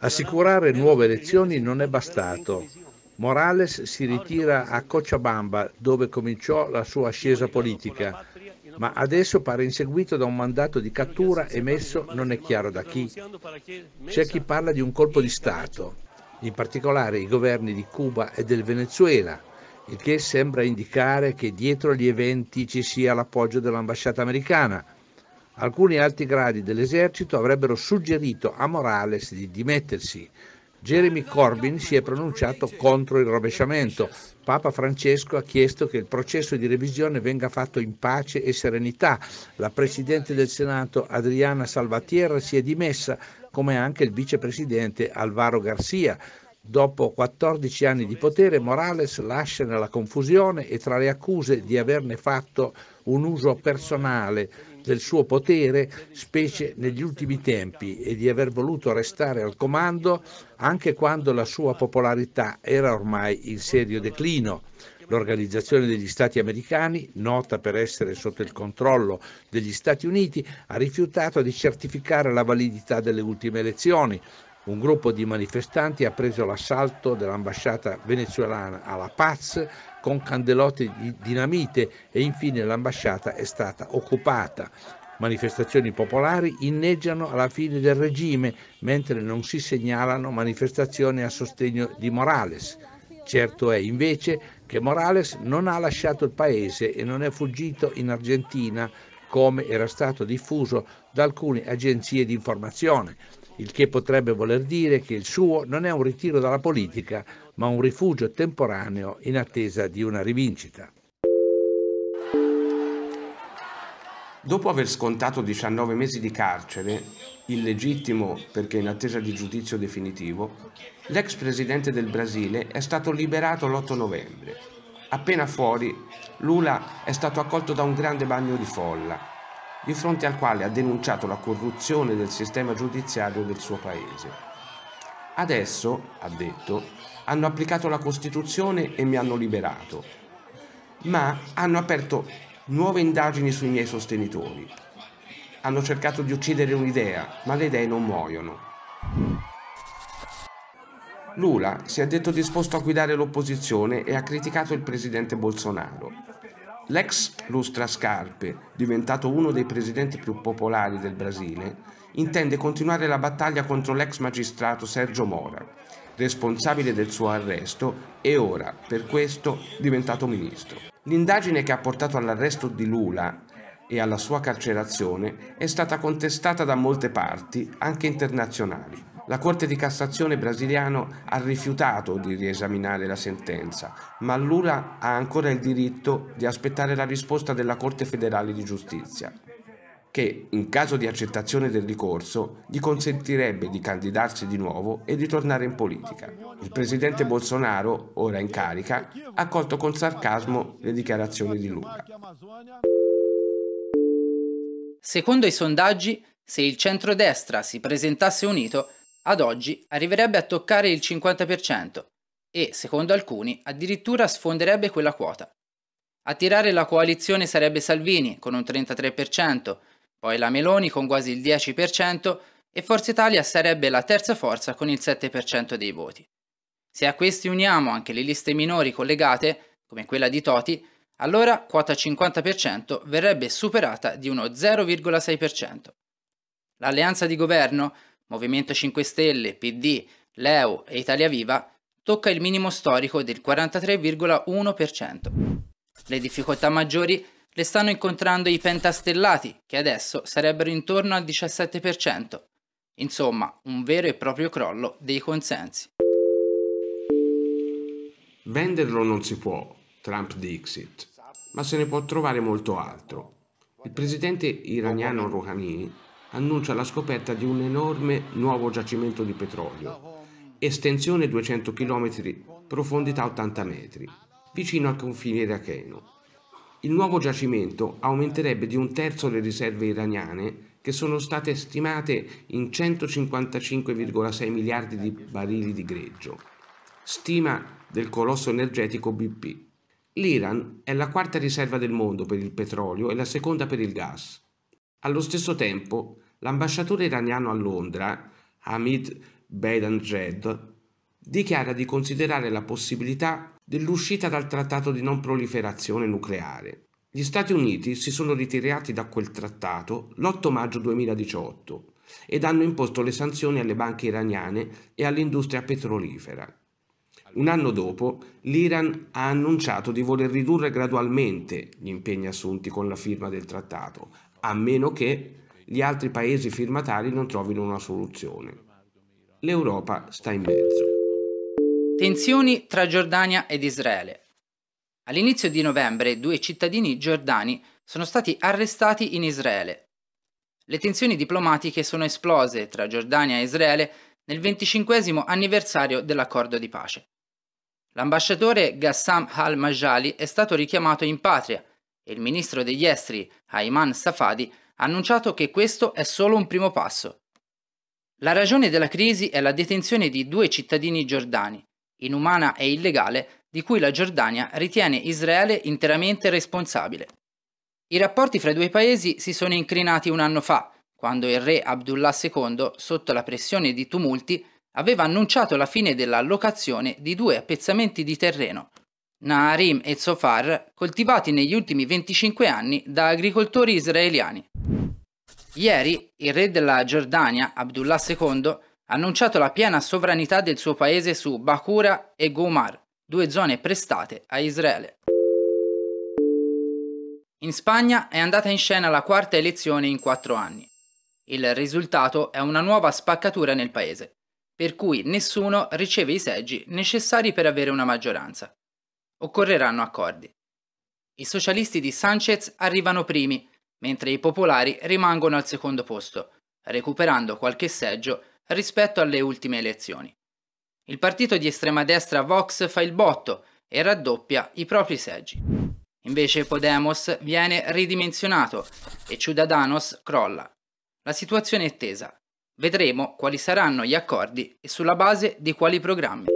Assicurare nuove elezioni non è bastato. Morales si ritira a Cochabamba, dove cominciò la sua ascesa politica, ma adesso pare inseguito da un mandato di cattura emesso non è chiaro da chi. C'è chi parla di un colpo di Stato, in particolare i governi di Cuba e del Venezuela, il che sembra indicare che dietro gli eventi ci sia l'appoggio dell'ambasciata americana, Alcuni alti gradi dell'esercito avrebbero suggerito a Morales di dimettersi. Jeremy Corbyn si è pronunciato contro il rovesciamento. Papa Francesco ha chiesto che il processo di revisione venga fatto in pace e serenità. La Presidente del Senato Adriana Salvatierra si è dimessa, come anche il Vicepresidente Alvaro Garcia. Dopo 14 anni di potere, Morales lascia nella confusione e tra le accuse di averne fatto un uso personale del suo potere, specie negli ultimi tempi, e di aver voluto restare al comando anche quando la sua popolarità era ormai in serio declino. L'Organizzazione degli Stati americani, nota per essere sotto il controllo degli Stati Uniti, ha rifiutato di certificare la validità delle ultime elezioni, un gruppo di manifestanti ha preso l'assalto dell'ambasciata venezuelana a La Paz con candelotti di dinamite e infine l'ambasciata è stata occupata. Manifestazioni popolari inneggiano alla fine del regime, mentre non si segnalano manifestazioni a sostegno di Morales. Certo è invece che Morales non ha lasciato il paese e non è fuggito in Argentina come era stato diffuso da alcune agenzie di informazione il che potrebbe voler dire che il suo non è un ritiro dalla politica, ma un rifugio temporaneo in attesa di una rivincita. Dopo aver scontato 19 mesi di carcere, illegittimo perché in attesa di giudizio definitivo, l'ex presidente del Brasile è stato liberato l'8 novembre. Appena fuori, Lula è stato accolto da un grande bagno di folla di fronte al quale ha denunciato la corruzione del sistema giudiziario del suo paese. Adesso, ha detto, hanno applicato la Costituzione e mi hanno liberato, ma hanno aperto nuove indagini sui miei sostenitori. Hanno cercato di uccidere un'idea, ma le idee non muoiono. Lula si è detto disposto a guidare l'opposizione e ha criticato il presidente Bolsonaro, L'ex Lustrascarpe, diventato uno dei presidenti più popolari del Brasile, intende continuare la battaglia contro l'ex magistrato Sergio Mora, responsabile del suo arresto e ora, per questo, diventato ministro. L'indagine che ha portato all'arresto di Lula e alla sua carcerazione è stata contestata da molte parti, anche internazionali. La Corte di Cassazione brasiliano ha rifiutato di riesaminare la sentenza, ma Lula ha ancora il diritto di aspettare la risposta della Corte federale di giustizia, che, in caso di accettazione del ricorso, gli consentirebbe di candidarsi di nuovo e di tornare in politica. Il presidente Bolsonaro, ora in carica, ha accolto con sarcasmo le dichiarazioni di Lula. Secondo i sondaggi, se il centrodestra si presentasse unito, ad oggi arriverebbe a toccare il 50% e, secondo alcuni, addirittura sfonderebbe quella quota. A tirare la coalizione sarebbe Salvini con un 33%, poi la Meloni con quasi il 10% e Forza Italia sarebbe la terza forza con il 7% dei voti. Se a questi uniamo anche le liste minori collegate, come quella di Toti, allora quota 50% verrebbe superata di uno 0,6%. L'alleanza di governo Movimento 5 Stelle, PD, Leo e Italia Viva tocca il minimo storico del 43,1%. Le difficoltà maggiori le stanno incontrando i pentastellati, che adesso sarebbero intorno al 17%. Insomma, un vero e proprio crollo dei consensi. Venderlo non si può, Trump Dixit, ma se ne può trovare molto altro. Il presidente iraniano Rouhani annuncia la scoperta di un enorme nuovo giacimento di petrolio, estensione 200 km, profondità 80 metri, vicino al confine iracheno. Il nuovo giacimento aumenterebbe di un terzo le riserve iraniane che sono state stimate in 155,6 miliardi di barili di greggio, stima del colosso energetico BP. L'Iran è la quarta riserva del mondo per il petrolio e la seconda per il gas. Allo stesso tempo, l'ambasciatore iraniano a Londra, Hamid Beidanjed, dichiara di considerare la possibilità dell'uscita dal trattato di non proliferazione nucleare. Gli Stati Uniti si sono ritirati da quel trattato l'8 maggio 2018 ed hanno imposto le sanzioni alle banche iraniane e all'industria petrolifera. Un anno dopo, l'Iran ha annunciato di voler ridurre gradualmente gli impegni assunti con la firma del trattato, a meno che gli altri paesi firmatari non trovino una soluzione. L'Europa sta in mezzo. Tensioni tra Giordania ed Israele. All'inizio di novembre due cittadini giordani sono stati arrestati in Israele. Le tensioni diplomatiche sono esplose tra Giordania e Israele nel 25 anniversario dell'accordo di pace. L'ambasciatore Ghassam al-Majali è stato richiamato in patria e il ministro degli esteri Ayman Safadi ha annunciato che questo è solo un primo passo. La ragione della crisi è la detenzione di due cittadini giordani, inumana e illegale, di cui la Giordania ritiene Israele interamente responsabile. I rapporti fra i due paesi si sono incrinati un anno fa, quando il re Abdullah II, sotto la pressione di tumulti, aveva annunciato la fine dell'allocazione di due appezzamenti di terreno, Naarim e Zofar, coltivati negli ultimi 25 anni da agricoltori israeliani. Ieri il re della Giordania, Abdullah II, ha annunciato la piena sovranità del suo paese su Bakura e Gomar, due zone prestate a Israele. In Spagna è andata in scena la quarta elezione in quattro anni. Il risultato è una nuova spaccatura nel paese, per cui nessuno riceve i seggi necessari per avere una maggioranza. Occorreranno accordi. I socialisti di Sanchez arrivano primi mentre i popolari rimangono al secondo posto, recuperando qualche seggio rispetto alle ultime elezioni. Il partito di estrema destra Vox fa il botto e raddoppia i propri seggi. Invece Podemos viene ridimensionato e Ciudadanos crolla. La situazione è tesa. Vedremo quali saranno gli accordi e sulla base di quali programmi.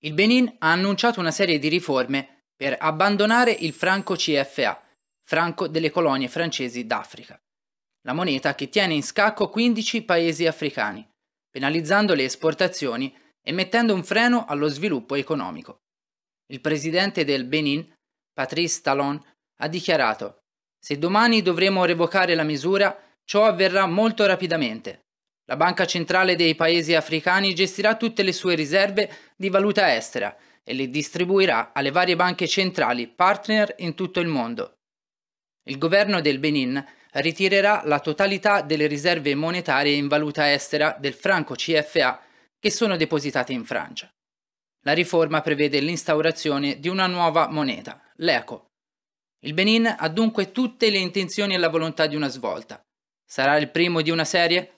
Il Benin ha annunciato una serie di riforme per abbandonare il franco CFA, franco delle colonie francesi d'Africa. La moneta che tiene in scacco 15 paesi africani, penalizzando le esportazioni e mettendo un freno allo sviluppo economico. Il presidente del Benin, Patrice Talon, ha dichiarato Se domani dovremo revocare la misura, ciò avverrà molto rapidamente. La Banca Centrale dei Paesi Africani gestirà tutte le sue riserve di valuta estera e le distribuirà alle varie banche centrali partner in tutto il mondo. Il governo del Benin ritirerà la totalità delle riserve monetarie in valuta estera del franco CFA che sono depositate in Francia. La riforma prevede l'instaurazione di una nuova moneta, l'ECO. Il Benin ha dunque tutte le intenzioni e la volontà di una svolta. Sarà il primo di una serie?